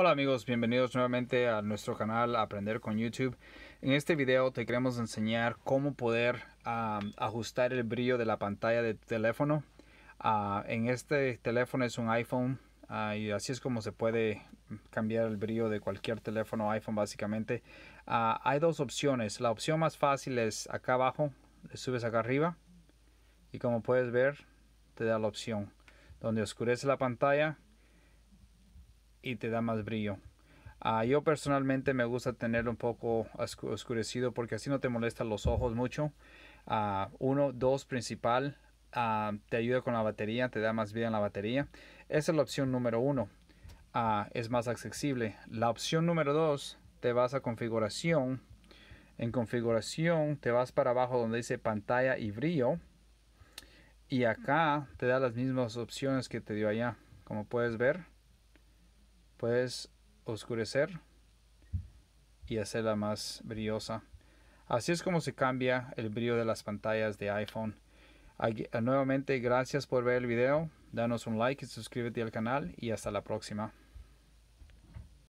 Hola amigos, bienvenidos nuevamente a nuestro canal Aprender con YouTube. En este video te queremos enseñar cómo poder ajustar el brillo de la pantalla de teléfono. Ah, en este teléfono es un iPhone ah, y así es como se puede cambiar el brillo de cualquier teléfono iPhone básicamente. Ah, hay dos opciones. La opción más fácil es acá abajo, subes acá arriba y como puedes ver te da la opción donde oscurece la pantalla y te da más brillo. Ah, yo personalmente me gusta tenerlo un poco oscurecido porque así no te molestan los ojos mucho. a ah, uno, dos, principal, ah, te ayuda con la batería, te da más vida en la batería. Esa es la opción número uno. es más accesible. La opción número dos, te vas a configuración. En configuración te vas para abajo donde dice pantalla y brillo. Y acá te da las mismas opciones que te dio allá, como puedes ver puedes oscurecer y hacerla más brillosa. Así es como se cambia el brillo de las pantallas de iPhone. Eh, nuevamente, gracias por ver el video. Danos un like y suscríbete al canal y hasta la próxima.